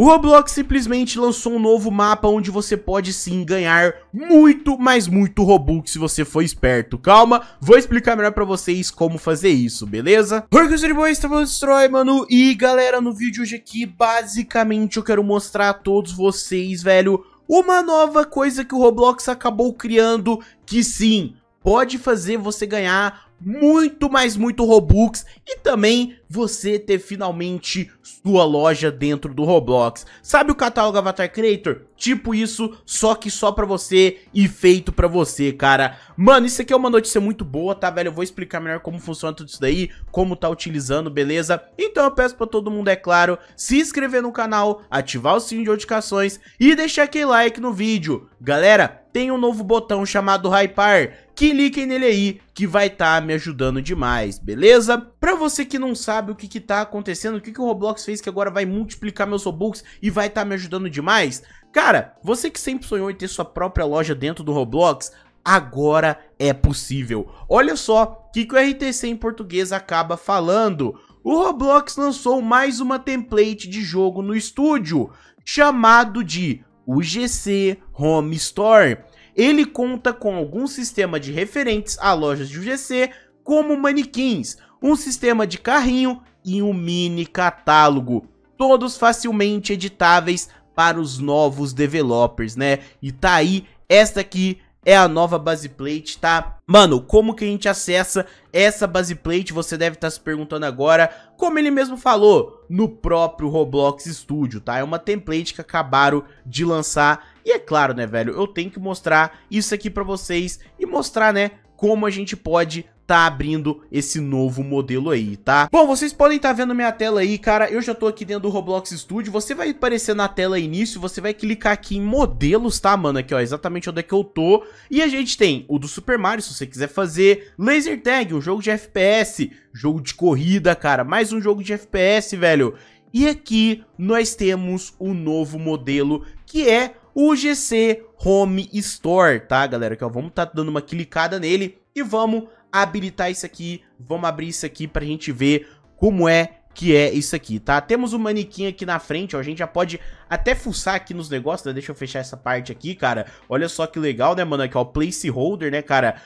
O Roblox simplesmente lançou um novo mapa onde você pode sim ganhar muito, mas muito Robux se você for esperto. Calma, vou explicar melhor pra vocês como fazer isso, beleza? Oi, que boys, estamos tá destrói, mano. E galera, no vídeo hoje aqui, basicamente eu quero mostrar a todos vocês, velho, uma nova coisa que o Roblox acabou criando, que sim, pode fazer você ganhar muito, mais muito Robux e também você ter finalmente sua loja dentro do Roblox. Sabe o catálogo Avatar Creator? Tipo isso, só que só pra você e feito pra você, cara. Mano, isso aqui é uma notícia muito boa, tá, velho? Eu vou explicar melhor como funciona tudo isso daí, como tá utilizando, beleza? Então eu peço pra todo mundo, é claro, se inscrever no canal, ativar o sininho de notificações e deixar aquele like no vídeo. Galera, tem um novo botão chamado Hypar, cliquem nele aí que vai estar tá me ajudando demais, beleza? Pra você que não sabe o que que tá acontecendo, o que que o Roblox fez que agora vai multiplicar meus Robux e vai estar tá me ajudando demais? Cara, você que sempre sonhou em ter sua própria loja dentro do Roblox, agora é possível. Olha só o que, que o RTC em português acaba falando. O Roblox lançou mais uma template de jogo no estúdio, chamado de UGC Home Store ele conta com algum sistema de referentes a lojas de UGC, como manequins, um sistema de carrinho e um mini catálogo, todos facilmente editáveis para os novos developers, né? E tá aí, esta aqui é a nova base plate, tá? Mano, como que a gente acessa essa base plate? Você deve estar tá se perguntando agora. Como ele mesmo falou, no próprio Roblox Studio, tá? É uma template que acabaram de lançar. E é claro, né, velho, eu tenho que mostrar isso aqui pra vocês e mostrar, né, como a gente pode tá abrindo esse novo modelo aí, tá? Bom, vocês podem estar tá vendo minha tela aí, cara, eu já tô aqui dentro do Roblox Studio, você vai aparecer na tela início, você vai clicar aqui em modelos, tá, mano? Aqui, ó, exatamente onde é que eu tô, e a gente tem o do Super Mario, se você quiser fazer, Laser Tag, um jogo de FPS, jogo de corrida, cara, mais um jogo de FPS, velho, e aqui nós temos o novo modelo, que é o GC Home Store, tá, galera? Aqui, ó, vamos estar tá dando uma clicada nele e vamos habilitar isso aqui, vamos abrir isso aqui pra gente ver como é que é isso aqui, tá? Temos um manequim aqui na frente, ó, a gente já pode até fuçar aqui nos negócios, né? Deixa eu fechar essa parte aqui, cara. Olha só que legal, né, mano? Aqui, ó, o placeholder, né, cara?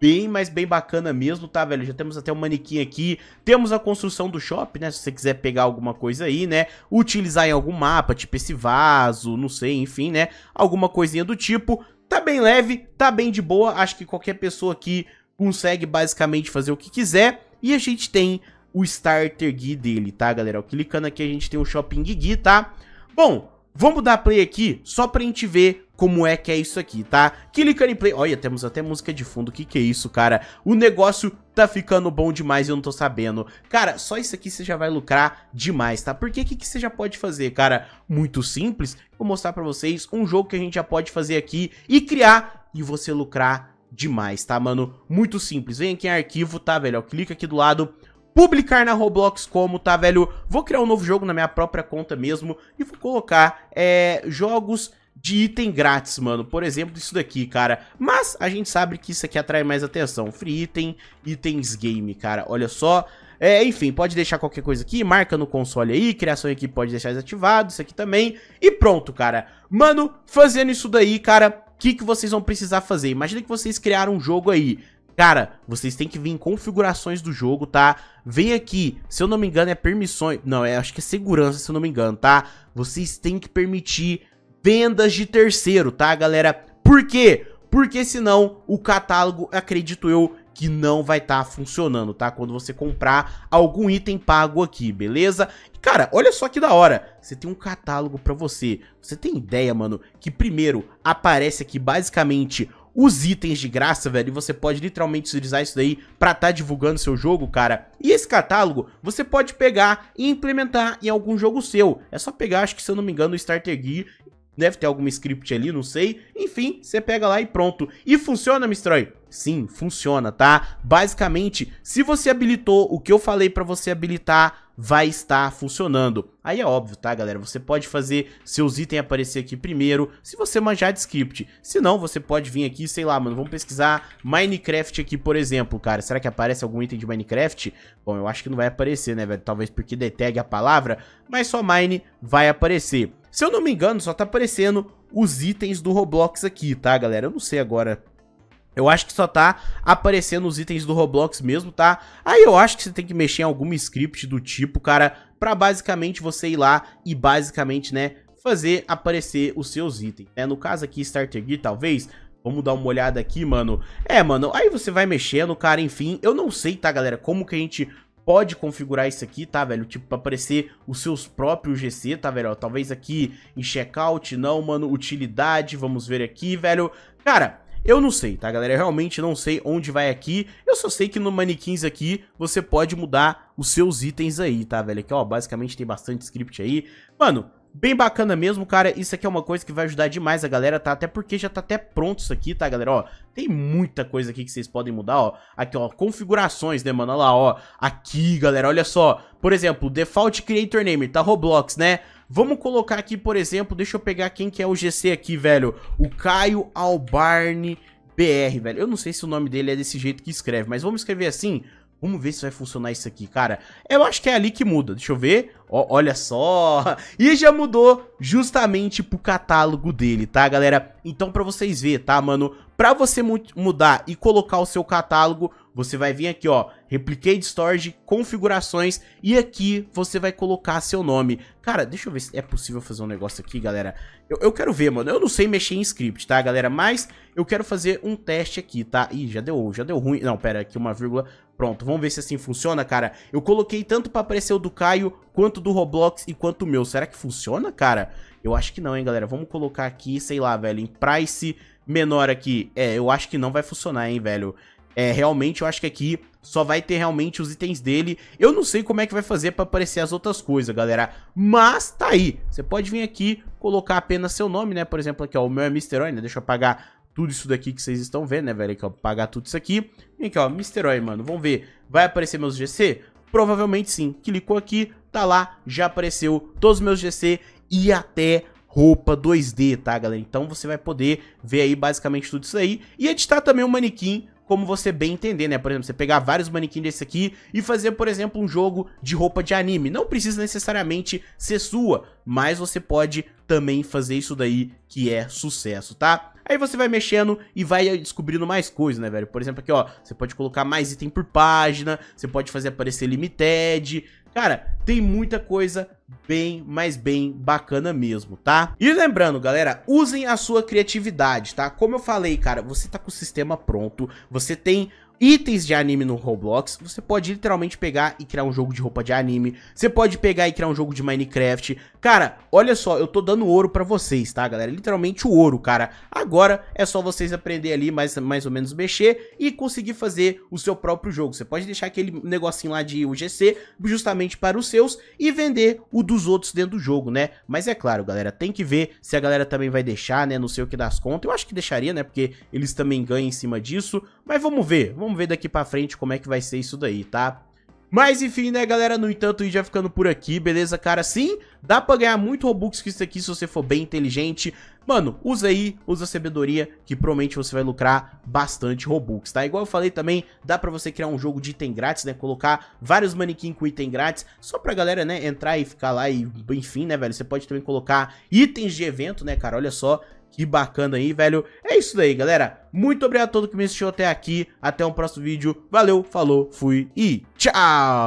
bem, mas bem bacana mesmo, tá, velho? Já temos até um manequim aqui, temos a construção do shopping, né? Se você quiser pegar alguma coisa aí, né? Utilizar em algum mapa, tipo esse vaso, não sei, enfim, né? Alguma coisinha do tipo. Tá bem leve, tá bem de boa, acho que qualquer pessoa aqui consegue basicamente fazer o que quiser. E a gente tem o Starter Gui dele, tá, galera? Clicando aqui a gente tem o Shopping Gui, tá? Bom, vamos dar play aqui só pra gente ver como é que é isso aqui, tá? Clicando em play... Olha, temos até música de fundo, o que que é isso, cara? O negócio tá ficando bom demais e eu não tô sabendo. Cara, só isso aqui você já vai lucrar demais, tá? Porque o que, que você já pode fazer, cara? Muito simples, vou mostrar pra vocês um jogo que a gente já pode fazer aqui e criar e você lucrar demais, tá, mano? Muito simples. Vem aqui em arquivo, tá, velho? clica aqui do lado, publicar na Roblox como, tá, velho? Vou criar um novo jogo na minha própria conta mesmo e vou colocar é, jogos de item grátis, mano. Por exemplo, isso daqui, cara. Mas a gente sabe que isso aqui atrai mais atenção. Free item, itens game, cara. Olha só. É, enfim, pode deixar qualquer coisa aqui, marca no console aí, criação aqui pode deixar desativado, isso aqui também. E pronto, cara. Mano, fazendo isso daí, cara, que, que vocês vão precisar fazer? Imagina que vocês criaram um jogo aí. Cara, vocês têm que vir em configurações do jogo, tá? Vem aqui, se eu não me engano é permissões... Não, é, acho que é segurança, se eu não me engano, tá? Vocês têm que permitir vendas de terceiro, tá, galera? Por quê? Porque senão o catálogo, acredito eu, que não vai estar tá funcionando, tá? Quando você comprar algum item pago aqui, beleza? Cara, olha só que da hora, você tem um catálogo pra você. Você tem ideia, mano, que primeiro aparece aqui basicamente os itens de graça, velho, e você pode literalmente utilizar isso daí pra tá divulgando seu jogo, cara. E esse catálogo você pode pegar e implementar em algum jogo seu. É só pegar, acho que se eu não me engano, o Starter Gear Deve ter algum script ali, não sei. Enfim, você pega lá e pronto. E funciona, Mistroy? Sim, funciona, tá? Basicamente, se você habilitou o que eu falei para você habilitar, vai estar funcionando. Aí é óbvio, tá, galera? Você pode fazer seus itens aparecer aqui primeiro, se você manjar de script. Se não, você pode vir aqui, sei lá, mano, vamos pesquisar Minecraft aqui, por exemplo, cara. Será que aparece algum item de Minecraft? Bom, eu acho que não vai aparecer, né, velho? Talvez porque detegue a palavra, mas só Mine vai aparecer. Se eu não me engano, só tá aparecendo os itens do Roblox aqui, tá, galera? Eu não sei agora eu acho que só tá aparecendo os itens do Roblox mesmo, tá? Aí eu acho que você tem que mexer em algum script do tipo, cara, pra basicamente você ir lá e basicamente, né, fazer aparecer os seus itens, né? No caso aqui, Starter Gear, talvez, Vamos dar uma olhada aqui, mano. É, mano, aí você vai mexendo, cara, enfim. Eu não sei, tá, galera, como que a gente pode configurar isso aqui, tá, velho? Tipo, pra aparecer os seus próprios GC, tá, velho? Ó, talvez aqui em checkout, não, mano, utilidade, vamos ver aqui, velho. Cara, eu não sei, tá, galera? Eu realmente não sei onde vai aqui. Eu só sei que no manequins aqui você pode mudar os seus itens aí, tá, velho? Aqui, ó, basicamente tem bastante script aí. Mano, bem bacana mesmo, cara. Isso aqui é uma coisa que vai ajudar demais a galera, tá? Até porque já tá até pronto isso aqui, tá, galera? Ó, tem muita coisa aqui que vocês podem mudar, ó. Aqui, ó, configurações, né, mano? Olha lá, ó. Aqui, galera, olha só. Por exemplo, Default Creator Name, tá Roblox, né? Vamos colocar aqui, por exemplo, deixa eu pegar quem que é o GC aqui, velho. O Caio Albarne BR, velho. Eu não sei se o nome dele é desse jeito que escreve, mas vamos escrever assim. Vamos ver se vai funcionar isso aqui, cara. Eu acho que é ali que muda. Deixa eu ver. Ó, olha só. E já mudou justamente pro catálogo dele, tá, galera? Então, pra vocês verem, tá, mano? Pra você mu mudar e colocar o seu catálogo, você vai vir aqui, ó, de Storage, configurações e aqui você vai colocar seu nome. Cara, deixa eu ver se é possível fazer um negócio aqui, galera. Eu, eu quero ver, mano. Eu não sei mexer em script, tá, galera? Mas eu quero fazer um teste aqui, tá? Ih, já deu, já deu ruim. Não, pera, aqui uma vírgula. Pronto, vamos ver se assim funciona, cara. Eu coloquei tanto pra aparecer o do Caio, quanto do Roblox e quanto o meu. Será que funciona, cara? Eu acho que não, hein, galera. Vamos colocar aqui, sei lá, velho, em price menor aqui. É, eu acho que não vai funcionar, hein, velho. É, realmente, eu acho que aqui só vai ter realmente os itens dele. Eu não sei como é que vai fazer pra aparecer as outras coisas, galera. Mas tá aí. Você pode vir aqui, colocar apenas seu nome, né? Por exemplo, aqui, ó, o meu é Misteroid, né? Deixa eu apagar tudo isso daqui que vocês estão vendo, né, velho? Aqui, ó, apagar tudo isso aqui. Vem aqui, ó, Misteroid, mano. Vamos ver. Vai aparecer meus GC? Provavelmente sim. Clicou aqui, tá lá, já apareceu todos os meus GC e até roupa 2D, tá, galera? Então você vai poder ver aí basicamente tudo isso aí e editar também o um manequim como você bem entender, né? Por exemplo, você pegar vários manequins desse aqui e fazer, por exemplo, um jogo de roupa de anime. Não precisa necessariamente ser sua, mas você pode também fazer isso daí que é sucesso, tá? Aí você vai mexendo e vai descobrindo mais coisas, né, velho? Por exemplo, aqui, ó, você pode colocar mais item por página, você pode fazer aparecer limited, Cara, tem muita coisa bem, mas bem bacana mesmo, tá? E lembrando, galera, usem a sua criatividade, tá? Como eu falei, cara, você tá com o sistema pronto, você tem itens de anime no Roblox, você pode literalmente pegar e criar um jogo de roupa de anime, você pode pegar e criar um jogo de Minecraft. Cara, olha só, eu tô dando ouro pra vocês, tá, galera? Literalmente o ouro, cara. Agora é só vocês aprender ali mais, mais ou menos mexer e conseguir fazer o seu próprio jogo. Você pode deixar aquele negocinho lá de UGC justamente para os seus e vender o dos outros dentro do jogo, né? Mas é claro, galera, tem que ver se a galera também vai deixar, né? Não sei o que das contas. Eu acho que deixaria, né? Porque eles também ganham em cima disso. Mas vamos ver, vamos Vamos ver daqui pra frente como é que vai ser isso daí, tá? Mas enfim, né, galera? No entanto, o ficando por aqui, beleza, cara? Sim, dá pra ganhar muito Robux com isso aqui se você for bem inteligente. Mano, usa aí, usa a sabedoria, que provavelmente você vai lucrar bastante Robux, tá? Igual eu falei também, dá pra você criar um jogo de item grátis, né? Colocar vários manequins com item grátis, só pra galera, né, entrar e ficar lá e, enfim, né, velho? Você pode também colocar itens de evento, né, cara? Olha só, que bacana aí, velho. É isso daí, galera. Muito obrigado a todo que me assistiu até aqui. Até o um próximo vídeo. Valeu, falou, fui e tchau!